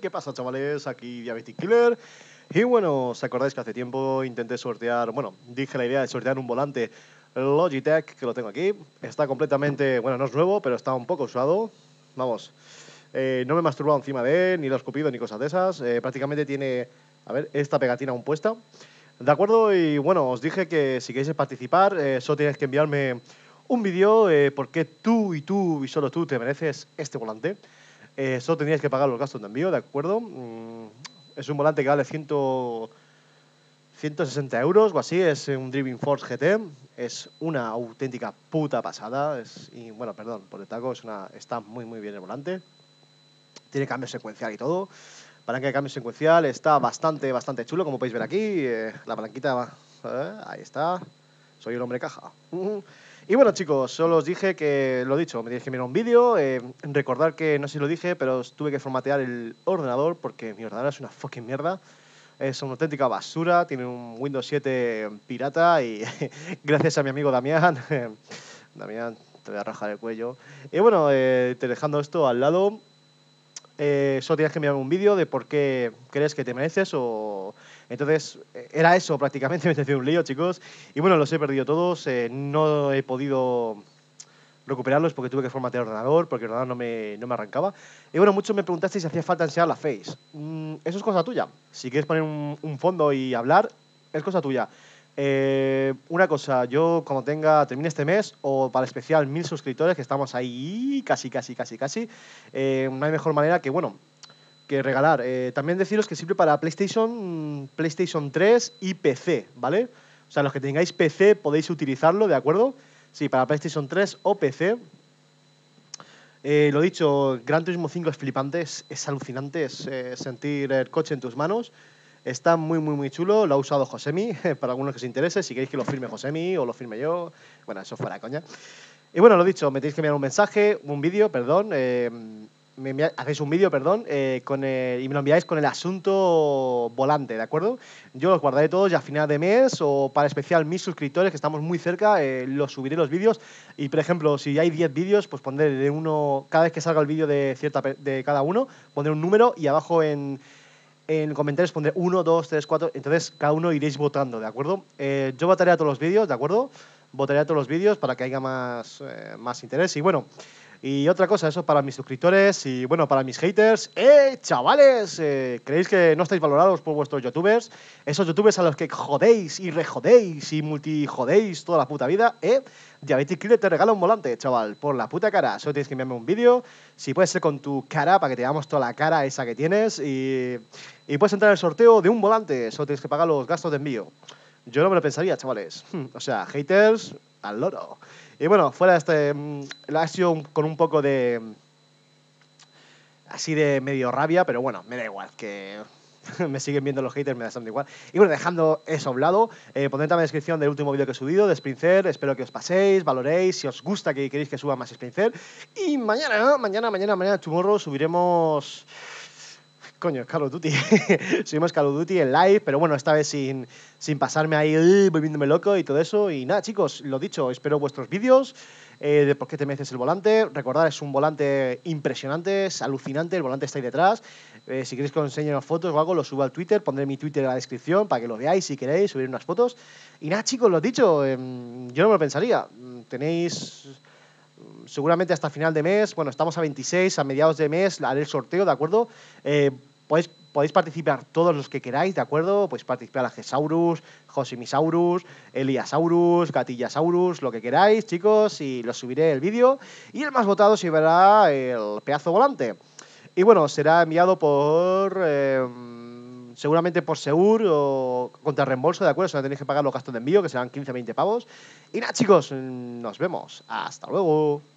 ¿qué pasa chavales? Aquí Diabetic Killer. Y bueno, ¿os acordáis que hace tiempo intenté sortear, bueno, dije la idea de sortear un volante Logitech, que lo tengo aquí. Está completamente, bueno, no es nuevo, pero está un poco usado. Vamos, eh, no me he masturbado encima de él, ni lo he escupido, ni cosas de esas. Eh, prácticamente tiene, a ver, esta pegatina aún puesta. De acuerdo, y bueno, os dije que si queréis participar, eh, solo tenéis que enviarme un vídeo eh, Porque tú y tú y solo tú te mereces este volante. Eh, solo tendríais que pagar los gastos de envío, ¿de acuerdo? Mm, es un volante que vale 160 euros o así, es un Driving Force GT, es una auténtica puta pasada, es, y bueno, perdón, por el taco, es una, está muy muy bien el volante, tiene cambio secuencial y todo, palanca de cambio secuencial está bastante, bastante chulo, como podéis ver aquí, eh, la palanquita, eh, ahí está, soy el hombre caja. Y bueno, chicos, solo os dije que lo dicho, me tenéis que mirar un vídeo. Eh, recordar que no sé si lo dije, pero tuve que formatear el ordenador porque mi ordenador es una fucking mierda. Es una auténtica basura, tiene un Windows 7 pirata y gracias a mi amigo Damián, Damián, te voy a rajar el cuello. Y bueno, eh, te dejando esto al lado, eh, solo tienes que enviarme un vídeo de por qué crees que te mereces o... Entonces, era eso prácticamente, me tenido un lío, chicos. Y bueno, los he perdido todos, eh, no he podido recuperarlos porque tuve que formatear el ordenador, porque el ordenador no me, no me arrancaba. Y bueno, muchos me preguntaste si hacía falta enseñar la face. Mm, eso es cosa tuya. Si quieres poner un, un fondo y hablar, es cosa tuya. Eh, una cosa, yo como tenga, termine este mes o para especial mil suscriptores, que estamos ahí casi, casi, casi, casi, eh, no hay mejor manera que, bueno, que regalar. Eh, también deciros que sirve para PlayStation, PlayStation 3 y PC, ¿vale? O sea, los que tengáis PC podéis utilizarlo, ¿de acuerdo? Sí, para PlayStation 3 o PC. lo dicho, Gran Turismo 5 es flipante, es, es alucinante, es sentir el coche en tus manos. Está muy, muy, muy chulo. Lo ha usado Josemi, para algunos que os interese. Si queréis que lo firme Josemi o lo firme yo. Bueno, eso fuera coña. Y bueno, lo dicho, me tenéis que enviar un mensaje, un vídeo, perdón. Em, me hacéis un vídeo, perdón, eh, con y me lo enviáis con el asunto volante, ¿de acuerdo? Yo los guardaré todos y a final de mes o para especial mis suscriptores, que estamos muy cerca, eh, los subiré los vídeos. Y por ejemplo, si hay 10 vídeos, pues pondré de uno, cada vez que salga el vídeo de, de cada uno, pondré un número y abajo en en comentarios pondré 1, 2, 3, 4. Entonces, cada uno iréis votando, ¿de acuerdo? Eh, yo votaré a todos los vídeos, ¿de acuerdo? Votaré a todos los vídeos para que haya más, eh, más interés. Y bueno, y otra cosa, eso para mis suscriptores y bueno, para mis haters. ¡Eh, chavales! Eh, ¿Creéis que no estáis valorados por vuestros youtubers? Esos youtubers a los que jodéis y rejodéis y multijodéis toda la puta vida, ¿eh? Diabetes Killer te regala un volante, chaval, por la puta cara. Solo tienes que enviarme un vídeo, si puede ser con tu cara, para que te veamos toda la cara esa que tienes. Y, y puedes entrar al el sorteo de un volante, solo tienes que pagar los gastos de envío. Yo no me lo pensaría, chavales. Hmm, o sea, haters al loro. Y bueno, fuera este. Mm, ha sido con un poco de. Mm, así de medio rabia, pero bueno, me da igual, que me siguen viendo los haters, me da bastante igual. Y bueno, dejando eso a un lado, eh, pondré también en la descripción del último vídeo que he subido de Sprincer. Espero que os paséis, valoréis, si os gusta que queréis que suba más Sprincer. Y mañana, mañana, mañana, mañana, tomorrow subiremos coño, Call of Duty. Subimos Call of Duty en live, pero bueno, esta vez sin, pasarme ahí volviéndome loco y todo eso. Y nada, chicos, lo dicho, espero vuestros vídeos eh, de por qué te mereces el volante. Recordad, es un volante impresionante, es alucinante, el volante está ahí detrás. Eh, si queréis que os enseñe unas fotos o algo, lo subo al Twitter, pondré mi Twitter en la descripción para que lo veáis si queréis, subir unas fotos. Y nada, chicos, lo dicho, em, yo no me lo pensaría. Mm, tenéis mm, seguramente hasta final de mes, bueno, estamos a 26, a mediados de mes haré el sorteo, ¿de acuerdo? Eh, Podéis, participar todos los que queráis, ¿de acuerdo? Podéis pues participar a Gesaurus, Josimisaurus, Eliasaurus, Gatillasaurus, lo que queráis, chicos, y los subiré el vídeo. Y el más votado se verá el pedazo volante. Y bueno, será enviado por... Em, seguramente por Seur o contra reembolso, ¿de acuerdo? Solo tenéis que pagar los gastos de envío, que serán 15-20 pavos. Y nada, chicos, nos vemos. Hasta luego.